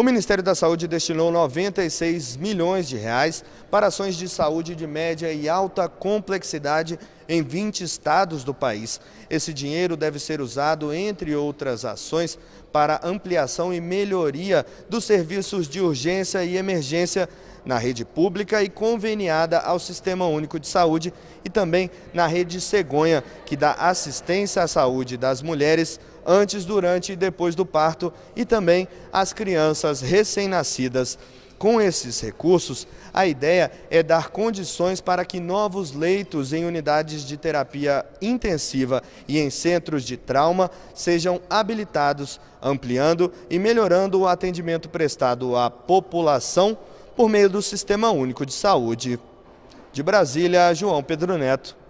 O Ministério da Saúde destinou 96 milhões de reais para ações de saúde de média e alta complexidade em 20 estados do país. Esse dinheiro deve ser usado, entre outras ações, para ampliação e melhoria dos serviços de urgência e emergência na rede pública e conveniada ao Sistema Único de Saúde e também na rede cegonha, que dá assistência à saúde das mulheres antes, durante e depois do parto e também às crianças recém-nascidas. Com esses recursos, a ideia é dar condições para que novos leitos em unidades de terapia intensiva e em centros de trauma sejam habilitados, ampliando e melhorando o atendimento prestado à população por meio do Sistema Único de Saúde. De Brasília, João Pedro Neto.